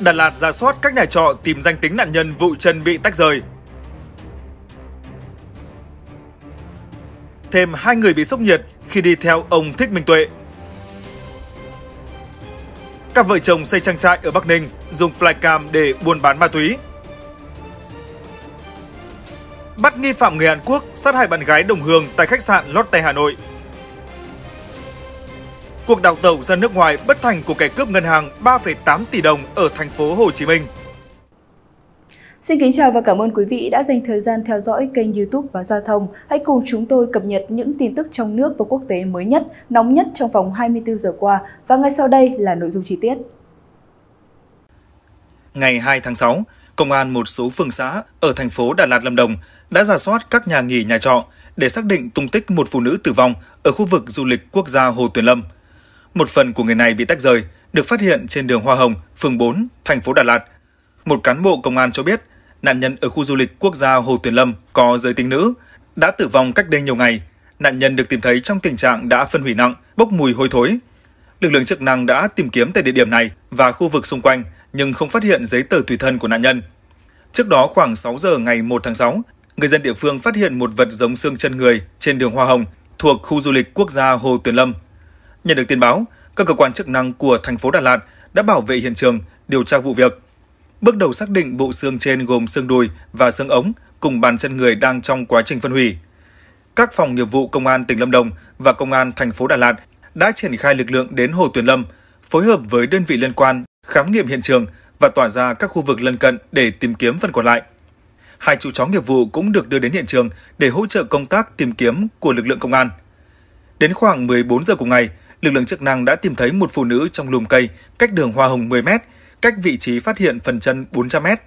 Đà Lạt ra soát các nhà trọ tìm danh tính nạn nhân vụ chân bị tách rời. Thêm hai người bị sốc nhiệt khi đi theo ông Thích Minh Tuệ. Các vợ chồng xây trang trại ở Bắc Ninh dùng flycam để buôn bán ma túy. Bắt nghi phạm người Hàn Quốc sát hại bạn gái đồng hương tại khách sạn Lotte Hà Nội. Cuộc đào tẩu ra nước ngoài bất thành của kẻ cướp ngân hàng 3,8 tỷ đồng ở thành phố Hồ Chí Minh. Xin kính chào và cảm ơn quý vị đã dành thời gian theo dõi kênh YouTube và Giao thông. Hãy cùng chúng tôi cập nhật những tin tức trong nước và quốc tế mới nhất, nóng nhất trong vòng 24 giờ qua và ngay sau đây là nội dung chi tiết. Ngày 2 tháng 6, công an một số phường xã ở thành phố Đà Lạt Lâm Đồng đã giả soát các nhà nghỉ nhà trọ để xác định tung tích một phụ nữ tử vong ở khu vực du lịch quốc gia Hồ Tuyền Lâm – một phần của người này bị tách rời, được phát hiện trên đường Hoa Hồng, phường 4, thành phố Đà Lạt. Một cán bộ công an cho biết, nạn nhân ở khu du lịch quốc gia Hồ Tuyền Lâm có giới tính nữ, đã tử vong cách đây nhiều ngày. Nạn nhân được tìm thấy trong tình trạng đã phân hủy nặng, bốc mùi hôi thối. Lực lượng chức năng đã tìm kiếm tại địa điểm này và khu vực xung quanh nhưng không phát hiện giấy tờ tùy thân của nạn nhân. Trước đó khoảng 6 giờ ngày 1 tháng 6, người dân địa phương phát hiện một vật giống xương chân người trên đường Hoa Hồng thuộc khu du lịch quốc gia Hồ Tuyền Lâm Nhận được tin báo, các cơ quan chức năng của thành phố Đà Lạt đã bảo vệ hiện trường, điều tra vụ việc. Bước đầu xác định bộ xương trên gồm xương đùi và xương ống cùng bàn chân người đang trong quá trình phân hủy. Các phòng nghiệp vụ công an tỉnh Lâm Đồng và công an thành phố Đà Lạt đã triển khai lực lượng đến Hồ Tuyền Lâm, phối hợp với đơn vị liên quan khám nghiệm hiện trường và tỏa ra các khu vực lân cận để tìm kiếm phần còn lại. Hai chú chó nghiệp vụ cũng được đưa đến hiện trường để hỗ trợ công tác tìm kiếm của lực lượng công an. Đến khoảng 14 giờ cùng ngày, lực lượng chức năng đã tìm thấy một phụ nữ trong lùm cây, cách đường Hoa Hồng 10 mét, cách vị trí phát hiện phần chân 400 mét.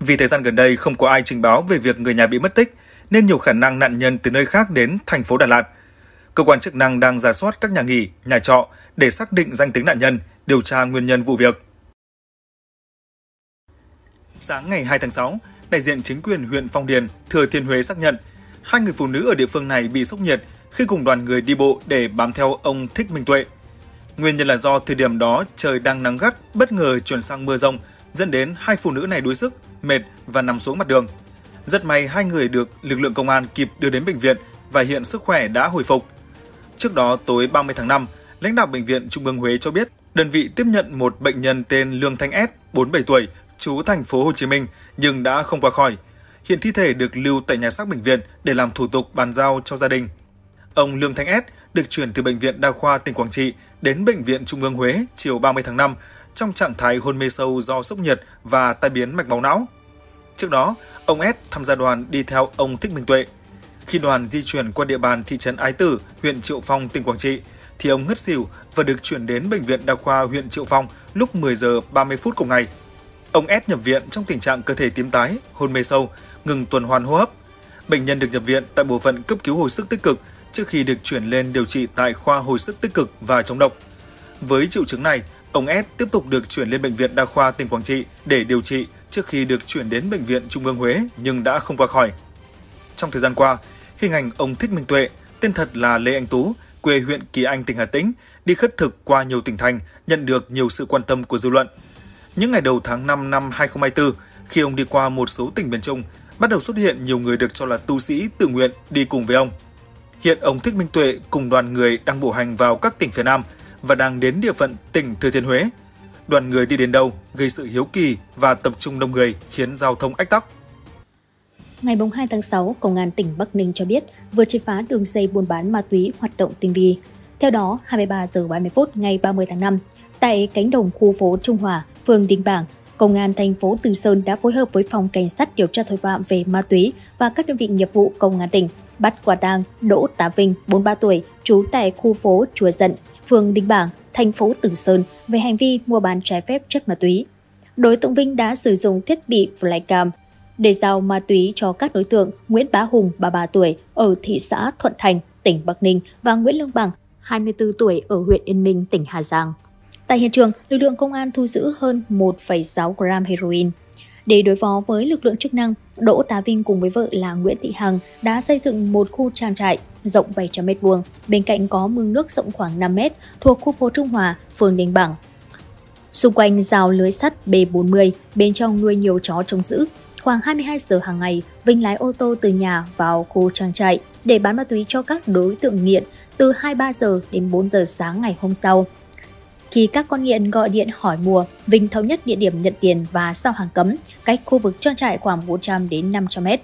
Vì thời gian gần đây không có ai trình báo về việc người nhà bị mất tích, nên nhiều khả năng nạn nhân từ nơi khác đến thành phố Đà Lạt. Cơ quan chức năng đang giả soát các nhà nghỉ, nhà trọ để xác định danh tính nạn nhân, điều tra nguyên nhân vụ việc. Sáng ngày 2 tháng 6, đại diện chính quyền huyện Phong Điền, Thừa Thiên Huế xác nhận hai người phụ nữ ở địa phương này bị sốc nhiệt khi cùng đoàn người đi bộ để bám theo ông Thích Minh Tuệ. Nguyên nhân là do thời điểm đó trời đang nắng gắt, bất ngờ chuyển sang mưa rông, dẫn đến hai phụ nữ này đuối sức, mệt và nằm xuống mặt đường. Rất may hai người được lực lượng công an kịp đưa đến bệnh viện và hiện sức khỏe đã hồi phục. Trước đó tối 30 tháng 5, lãnh đạo bệnh viện Trung ương Huế cho biết đơn vị tiếp nhận một bệnh nhân tên Lương Thanh S, 47 tuổi, trú thành phố Hồ Chí Minh nhưng đã không qua khỏi. Hiện thi thể được lưu tại nhà xác bệnh viện để làm thủ tục bàn giao cho gia đình. Ông Lương Thanh S được chuyển từ Bệnh viện Đa khoa tỉnh Quảng Trị đến Bệnh viện Trung ương Huế chiều 30 tháng 5 trong trạng thái hôn mê sâu do sốc nhiệt và tai biến mạch máu não. Trước đó, ông S tham gia đoàn đi theo ông Thích Minh Tuệ. Khi đoàn di chuyển qua địa bàn thị trấn Ái Tử, huyện Triệu Phong, tỉnh Quảng Trị, thì ông ngất xỉu và được chuyển đến Bệnh viện Đa khoa huyện Triệu Phong lúc 10 giờ 30 phút cùng ngày. Ông S nhập viện trong tình trạng cơ thể tím tái, hôn mê sâu, ngừng tuần hoàn hô hấp. Bệnh nhân được nhập viện tại bộ phận cấp cứu hồi sức tích cực trước khi được chuyển lên điều trị tại khoa hồi sức tích cực và chống độc. Với triệu chứng này, ông S tiếp tục được chuyển lên bệnh viện đa khoa tỉnh Quảng Trị để điều trị trước khi được chuyển đến bệnh viện Trung ương Huế nhưng đã không qua khỏi. Trong thời gian qua, hình ảnh ông Thích Minh Tuệ, tên thật là Lê Anh Tú, quê huyện Kỳ Anh, tỉnh Hà Tĩnh, đi khất thực qua nhiều tỉnh thành, nhận được nhiều sự quan tâm của dư luận. Những ngày đầu tháng 5 năm 2024, khi ông đi qua một số tỉnh miền Trung, bắt đầu xuất hiện nhiều người được cho là tu sĩ tự nguyện đi cùng với ông. Hiện ông Thích Minh Tuệ cùng đoàn người đang bộ hành vào các tỉnh phía Nam và đang đến địa phận tỉnh Thừa Thiên Huế. Đoàn người đi đến đâu gây sự hiếu kỳ và tập trung đông người khiến giao thông ách tắc. Ngày 2 tháng 6, Công an tỉnh Bắc Ninh cho biết vừa triệt phá đường dây buôn bán ma túy hoạt động tinh vi. Theo đó, 23 giờ 30 phút ngày 30 tháng 5, tại cánh đồng khu phố Trung Hòa, phường Đình Bảng, Công an thành phố Từ Sơn đã phối hợp với phòng cảnh sát điều tra tội phạm về ma túy và các đơn vị nghiệp vụ công an tỉnh bắt quả tang Đỗ Tá Vinh, 43 tuổi, trú tại khu phố Chùa Dận, phường Đình Bảng, thành phố Từ Sơn về hành vi mua bán trái phép chất ma túy. Đối tượng Vinh đã sử dụng thiết bị flycam để giao ma túy cho các đối tượng Nguyễn Bá Hùng, 33 tuổi, ở thị xã Thuận Thành, tỉnh Bắc Ninh và Nguyễn Lương Bằng, 24 tuổi, ở huyện Yên Minh, tỉnh Hà Giang. Tại hiện trường, lực lượng công an thu giữ hơn 1,6 gram heroin. Để đối phó với lực lượng chức năng, Đỗ Tá Vinh cùng với vợ là Nguyễn Thị Hằng đã xây dựng một khu trang trại rộng 700 m2, bên cạnh có mương nước rộng khoảng 5 m thuộc khu phố Trung Hòa, phường Đình Bảng. Xung quanh rào lưới sắt B40, bên trong nuôi nhiều chó trông giữ. Khoảng 22 giờ hàng ngày, Vinh lái ô tô từ nhà vào khu trang trại để bán ma túy cho các đối tượng nghiện từ 23 giờ đến 4 giờ sáng ngày hôm sau khi các con nghiện gọi điện hỏi mua, Vinh thống nhất địa điểm nhận tiền và sau hàng cấm, cách khu vực trang trại khoảng 400 đến 500 mét.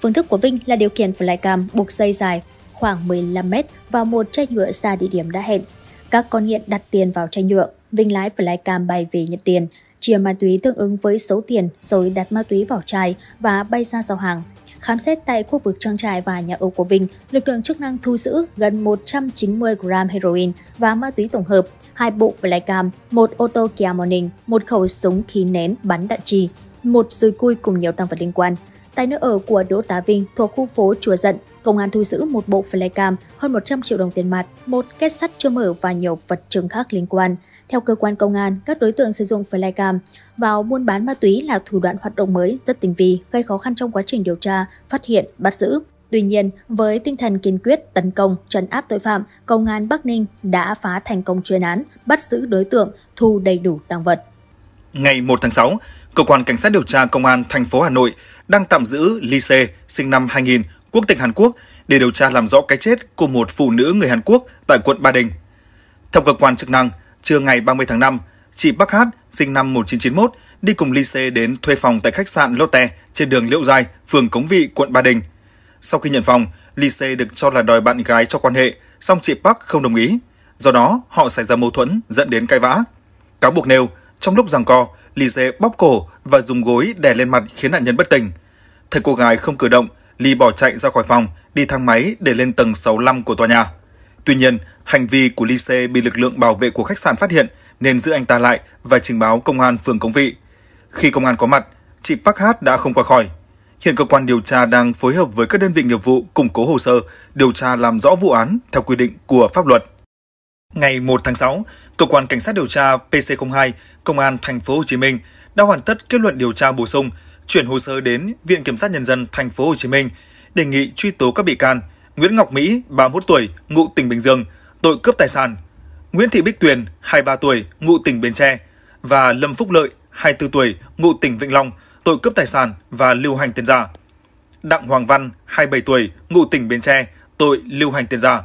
Phương thức của Vinh là điều khiển flycam buộc dây dài khoảng 15 mét vào một chai nhựa xa địa điểm đã hẹn. Các con nghiện đặt tiền vào chai nhựa, Vinh lái flycam bay về nhận tiền, chia ma túy tương ứng với số tiền rồi đặt ma túy vào chai và bay ra sau hàng. Khám xét tại khu vực trang trại và nhà ở của Vinh, lực lượng chức năng thu giữ gần 190 gram heroin và ma túy tổng hợp hai bộ flycam, một ô tô Kia Morning, một khẩu súng khí nén bắn đạn trì, một dùi cui cùng nhiều tăng vật liên quan. Tại nơi ở của Đỗ Tá Vinh thuộc khu phố Chùa Dận, công an thu giữ một bộ flycam, hơn 100 triệu đồng tiền mặt, một két sắt chưa mở và nhiều vật chứng khác liên quan. Theo cơ quan công an, các đối tượng sử dụng flycam vào buôn bán ma túy là thủ đoạn hoạt động mới rất tinh vi, gây khó khăn trong quá trình điều tra, phát hiện, bắt giữ. Tuy nhiên, với tinh thần kiên quyết tấn công, trấn áp tội phạm, Công an Bắc Ninh đã phá thành công chuyên án, bắt giữ đối tượng, thu đầy đủ tăng vật. Ngày 1 tháng 6, Cơ quan Cảnh sát điều tra Công an thành phố Hà Nội đang tạm giữ Lee Se, sinh năm 2000, quốc tịch Hàn Quốc, để điều tra làm rõ cái chết của một phụ nữ người Hàn Quốc tại quận Ba Đình. Theo cơ quan chức năng, trưa ngày 30 tháng 5, chị Bắc Hát, sinh năm 1991, đi cùng Lee Se đến thuê phòng tại khách sạn Lotte trên đường Liễu Giai, phường Cống Vị, quận Ba Đình – sau khi nhận phòng, Lee Se được cho là đòi bạn gái cho quan hệ, song chị Park không đồng ý. Do đó, họ xảy ra mâu thuẫn dẫn đến cãi vã. Cáo buộc nêu, trong lúc giằng co, Lee Se bóp cổ và dùng gối đè lên mặt khiến nạn nhân bất tỉnh. Thấy cô gái không cử động, Lee bỏ chạy ra khỏi phòng, đi thang máy để lên tầng 65 của tòa nhà. Tuy nhiên, hành vi của Lee Se bị lực lượng bảo vệ của khách sạn phát hiện nên giữ anh ta lại và trình báo công an phường Công Vị. Khi công an có mặt, chị Park Hát đã không qua khỏi. Hiện cơ quan điều tra đang phối hợp với các đơn vị nghiệp vụ củng cố hồ sơ, điều tra làm rõ vụ án theo quy định của pháp luật. Ngày 1 tháng 6, cơ quan cảnh sát điều tra PC02, công an thành phố Hồ Chí Minh đã hoàn tất kết luận điều tra bổ sung, chuyển hồ sơ đến Viện Kiểm sát nhân dân thành phố Hồ Chí Minh đề nghị truy tố các bị can Nguyễn Ngọc Mỹ, 31 tuổi, ngụ tỉnh Bình Dương, tội cướp tài sản, Nguyễn Thị Bích Tuyền, 23 tuổi, ngụ tỉnh Bến Tre và Lâm Phúc Lợi, 24 tuổi, ngụ tỉnh Vĩnh Long, tội cướp tài sản và lưu hành tiền giả. Đặng Hoàng Văn, 27 tuổi, ngụ tỉnh Bến Tre, tội lưu hành tiền giả.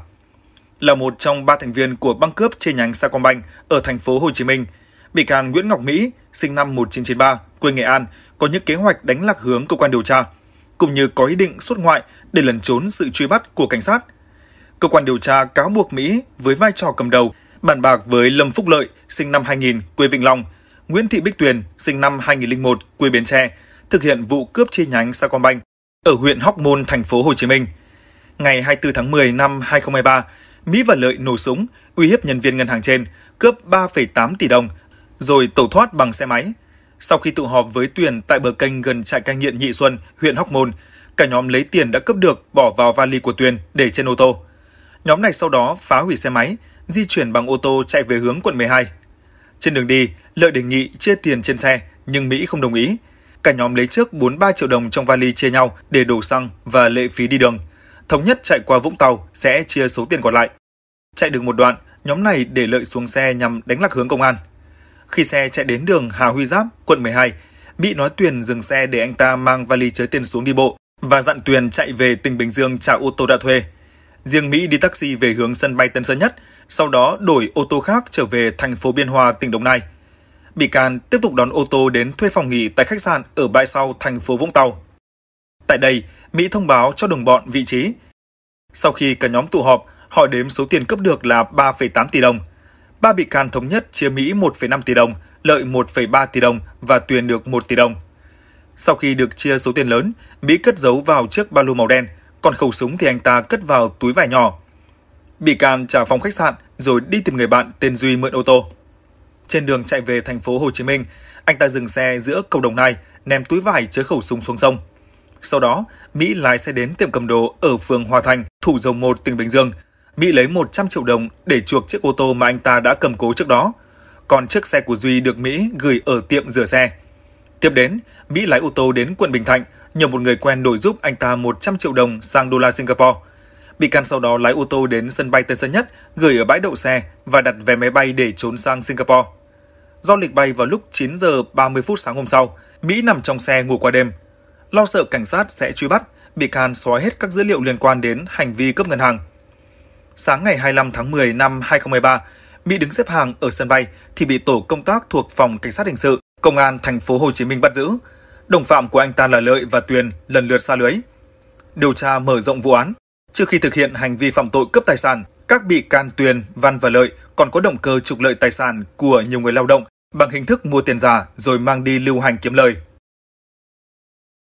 Là một trong ba thành viên của băng cướp chi nhánh Sacombank ở thành phố Hồ Chí Minh, bị can Nguyễn Ngọc Mỹ, sinh năm 1993, quê Nghệ An, có những kế hoạch đánh lạc hướng cơ quan điều tra, cũng như có ý định xuất ngoại để lẩn trốn sự truy bắt của cảnh sát. Cơ quan điều tra cáo buộc Mỹ với vai trò cầm đầu, bàn bạc với Lâm Phúc Lợi, sinh năm 2000, quê Vĩnh Long – Nguyễn Thị Bích Tuyền, sinh năm 2001, quê Bến Tre, thực hiện vụ cướp chi nhánh Sacombank ở huyện Hóc Môn, thành phố Hồ Chí Minh. Ngày 24 tháng 10 năm 2023, Mỹ và Lợi nổ súng, uy hiếp nhân viên ngân hàng trên, cướp 3,8 tỷ đồng, rồi tẩu thoát bằng xe máy. Sau khi tụ họp với Tuyền tại bờ kênh gần trại cai nghiện Nhị Xuân, huyện Hóc Môn, cả nhóm lấy tiền đã cướp được bỏ vào vali của Tuyền để trên ô tô. Nhóm này sau đó phá hủy xe máy, di chuyển bằng ô tô chạy về hướng quận 12. Trên đường đi, Lợi đề nghị chia tiền trên xe, nhưng Mỹ không đồng ý. Cả nhóm lấy trước 43 triệu đồng trong vali chia nhau để đổ xăng và lệ phí đi đường. Thống nhất chạy qua Vũng Tàu sẽ chia số tiền còn lại. Chạy được một đoạn, nhóm này để Lợi xuống xe nhằm đánh lạc hướng công an. Khi xe chạy đến đường Hà Huy Giáp, quận 12, Mỹ nói Tuyền dừng xe để anh ta mang vali chứa tiền xuống đi bộ và dặn Tuyền chạy về tỉnh Bình Dương trả ô tô đã thuê. Riêng Mỹ đi taxi về hướng sân bay Tân Sơn Nhất, sau đó đổi ô tô khác trở về thành phố Biên Hòa, tỉnh Đồng Nai. Bị can tiếp tục đón ô tô đến thuê phòng nghỉ tại khách sạn ở bãi sau thành phố Vũng Tàu. Tại đây, Mỹ thông báo cho đồng bọn vị trí. Sau khi cả nhóm tụ họp, họ đếm số tiền cấp được là 3,8 tỷ đồng. Ba bị can thống nhất chia Mỹ 1,5 tỷ đồng, Lợi 1,3 tỷ đồng và Tuyền được 1 tỷ đồng. Sau khi được chia số tiền lớn, Mỹ cất giấu vào chiếc ba lô màu đen, còn khẩu súng thì anh ta cất vào túi vải nhỏ Bị can trả phòng khách sạn rồi đi tìm người bạn tên Duy mượn ô tô. Trên đường chạy về thành phố Hồ Chí Minh, anh ta dừng xe giữa cầu Đồng Nai, ném túi vải chứa khẩu súng xuống sông. Sau đó, Mỹ lái xe đến tiệm cầm đồ ở phường Hòa Thành, Thủ Dầu Một, tỉnh Bình Dương. Mỹ lấy 100 triệu đồng để chuộc chiếc ô tô mà anh ta đã cầm cố trước đó. Còn chiếc xe của Duy được Mỹ gửi ở tiệm rửa xe. Tiếp đến, Mỹ lái ô tô đến quận Bình Thạnh, nhờ một người quen đổi giúp anh ta 100 triệu đồng sang đô la Singapore. Bị can sau đó lái ô tô đến sân bay Tân Sơn Nhất, gửi ở bãi đậu xe và đặt vé máy bay để trốn sang Singapore. Do lịch bay vào lúc 9 giờ 30 phút sáng hôm sau, Mỹ nằm trong xe ngủ qua đêm. Lo sợ cảnh sát sẽ truy bắt, bị can xóa hết các dữ liệu liên quan đến hành vi cướp ngân hàng. Sáng ngày 25 tháng 10 năm 2013, Mỹ đứng xếp hàng ở sân bay thì bị tổ công tác thuộc phòng cảnh sát hình sự, công an thành phố Hồ Chí Minh bắt giữ. Đồng phạm của anh ta là Lợi và Tuyền lần lượt xa lưới. Điều tra mở rộng vụ án, Trước khi thực hiện hành vi phạm tội cướp tài sản, các bị can Tuyền, Văn và Lợi còn có động cơ trục lợi tài sản của nhiều người lao động bằng hình thức mua tiền giả rồi mang đi lưu hành kiếm lời.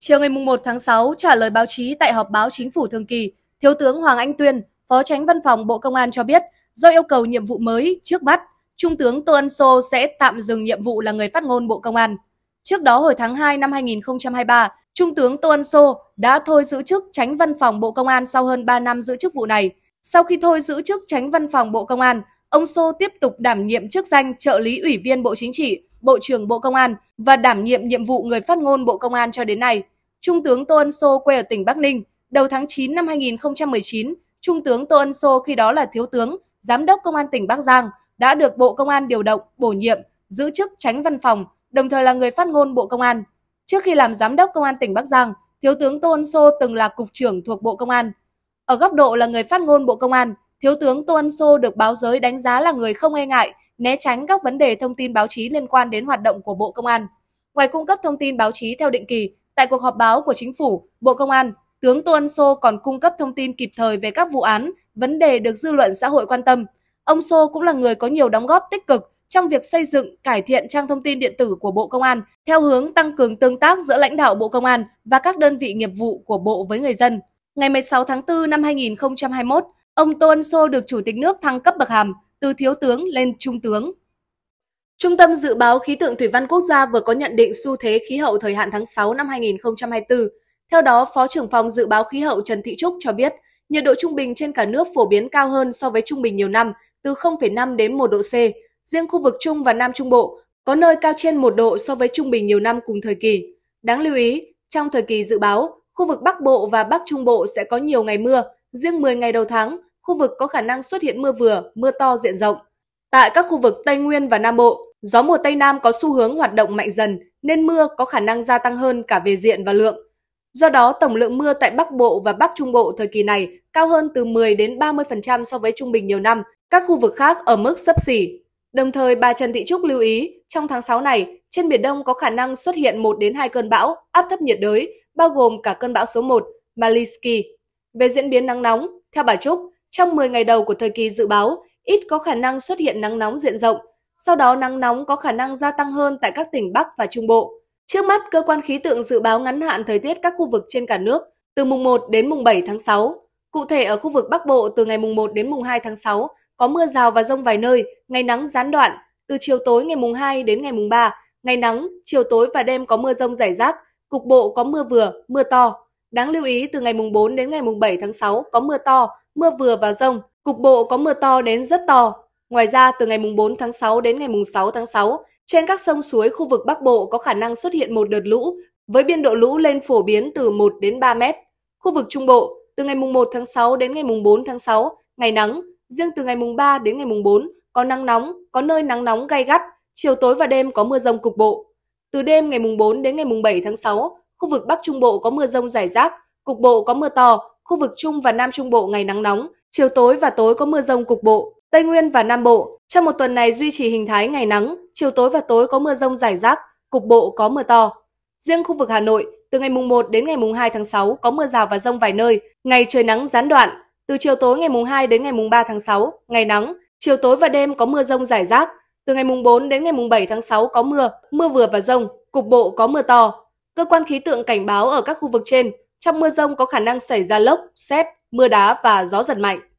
Chiều ngày 1 tháng 6, trả lời báo chí tại họp báo chính phủ thường kỳ, Thiếu tướng Hoàng Anh Tuyên, Phó tránh Văn phòng Bộ Công an cho biết, do yêu cầu nhiệm vụ mới trước mắt, Trung tướng Tô Ân Sô sẽ tạm dừng nhiệm vụ là người phát ngôn Bộ Công an. Trước đó hồi tháng 2 năm 2023, Trung tướng Tô Ân Sô đã thôi giữ chức tránh văn phòng Bộ Công an sau hơn 3 năm giữ chức vụ này. Sau khi thôi giữ chức tránh văn phòng Bộ Công an, ông Sô tiếp tục đảm nhiệm chức danh trợ lý ủy viên Bộ Chính trị, Bộ trưởng Bộ Công an và đảm nhiệm nhiệm vụ người phát ngôn Bộ Công an cho đến nay. Trung tướng Tô Ân Sô quê ở tỉnh Bắc Ninh. Đầu tháng 9 năm 2019, Trung tướng Tô Ân Sô khi đó là Thiếu tướng, Giám đốc Công an tỉnh Bắc Giang, đã được Bộ Công an điều động, bổ nhiệm, giữ chức tránh văn phòng, đồng thời là người phát ngôn Bộ Công an. Trước khi làm giám đốc công an tỉnh Bắc Giang, Thiếu tướng Tôn Sô từng là cục trưởng thuộc Bộ Công an. Ở góc độ là người phát ngôn Bộ Công an, Thiếu tướng Tôn Sô được báo giới đánh giá là người không e ngại, né tránh các vấn đề thông tin báo chí liên quan đến hoạt động của Bộ Công an. Ngoài cung cấp thông tin báo chí theo định kỳ, tại cuộc họp báo của Chính phủ, Bộ Công an, tướng Tôn Sô còn cung cấp thông tin kịp thời về các vụ án, vấn đề được dư luận xã hội quan tâm. Ông Sô cũng là người có nhiều đóng góp tích cực trong việc xây dựng, cải thiện trang thông tin điện tử của Bộ Công an theo hướng tăng cường tương tác giữa lãnh đạo Bộ Công an và các đơn vị nghiệp vụ của Bộ với người dân. Ngày 16 tháng 4 năm 2021, ông Tô Ân Sô được Chủ tịch nước thăng cấp bậc hàm từ thiếu tướng lên trung tướng. Trung tâm Dự báo Khí tượng Thủy văn Quốc gia vừa có nhận định xu thế khí hậu thời hạn tháng 6 năm 2024. Theo đó, Phó trưởng phòng Dự báo Khí hậu Trần Thị Trúc cho biết, nhiệt độ trung bình trên cả nước phổ biến cao hơn so với trung bình nhiều năm, từ 0,5 đến 1 độ C, Riêng khu vực Trung và Nam Trung Bộ có nơi cao trên 1 độ so với trung bình nhiều năm cùng thời kỳ. Đáng lưu ý, trong thời kỳ dự báo, khu vực Bắc Bộ và Bắc Trung Bộ sẽ có nhiều ngày mưa, riêng 10 ngày đầu tháng, khu vực có khả năng xuất hiện mưa vừa, mưa to diện rộng. Tại các khu vực Tây Nguyên và Nam Bộ, gió mùa Tây Nam có xu hướng hoạt động mạnh dần nên mưa có khả năng gia tăng hơn cả về diện và lượng. Do đó, tổng lượng mưa tại Bắc Bộ và Bắc Trung Bộ thời kỳ này cao hơn từ 10 đến 30% so với trung bình nhiều năm. Các khu vực khác ở mức sấp xỉ Đồng thời, bà Trần Thị Trúc lưu ý, trong tháng 6 này, trên Biển Đông có khả năng xuất hiện 1 đến 2 cơn bão áp thấp nhiệt đới, bao gồm cả cơn bão số 1, Maliski. Về diễn biến nắng nóng, theo bà Trúc, trong 10 ngày đầu của thời kỳ dự báo, ít có khả năng xuất hiện nắng nóng diện rộng, sau đó nắng nóng có khả năng gia tăng hơn tại các tỉnh Bắc và Trung Bộ. Trước mắt, cơ quan khí tượng dự báo ngắn hạn thời tiết các khu vực trên cả nước từ mùng 1 đến mùng 7 tháng 6. Cụ thể ở khu vực Bắc Bộ từ ngày mùng 1 đến mùng 2 tháng 6 có mưa rào và rông vài nơi, ngày nắng gián đoạn, từ chiều tối ngày mùng 2 đến ngày mùng 3, ngày nắng, chiều tối và đêm có mưa rông rải rác, cục bộ có mưa vừa, mưa to. Đáng lưu ý từ ngày mùng 4 đến ngày mùng 7 tháng 6 có mưa to, mưa vừa và rông, cục bộ có mưa to đến rất to. Ngoài ra, từ ngày mùng 4 tháng 6 đến ngày mùng 6 tháng 6, trên các sông suối khu vực Bắc Bộ có khả năng xuất hiện một đợt lũ, với biên độ lũ lên phổ biến từ 1 đến 3 mét. Khu vực Trung Bộ, từ ngày mùng 1 tháng 6 đến ngày mùng 4 tháng 6, ngày nắng, Riêng từ ngày mùng 3 đến ngày mùng 4 có nắng nóng, có nơi nắng nóng gay gắt, chiều tối và đêm có mưa rông cục bộ. Từ đêm ngày mùng 4 đến ngày mùng 7 tháng 6, khu vực Bắc Trung Bộ có mưa rông rải rác, cục bộ có mưa to, khu vực Trung và Nam Trung Bộ ngày nắng nóng, chiều tối và tối có mưa rông cục bộ. Tây Nguyên và Nam Bộ trong một tuần này duy trì hình thái ngày nắng, chiều tối và tối có mưa rông rải rác, cục bộ có mưa to. Riêng khu vực Hà Nội, từ ngày mùng 1 đến ngày mùng 2 tháng 6 có mưa rào và rông vài nơi, ngày trời nắng gián đoạn, từ chiều tối ngày mùng 2 đến ngày mùng 3 tháng 6, ngày nắng, chiều tối và đêm có mưa rông rải rác. Từ ngày mùng 4 đến ngày mùng 7 tháng 6 có mưa, mưa vừa và rông, cục bộ có mưa to. Cơ quan khí tượng cảnh báo ở các khu vực trên, trong mưa rông có khả năng xảy ra lốc, xét, mưa đá và gió giật mạnh.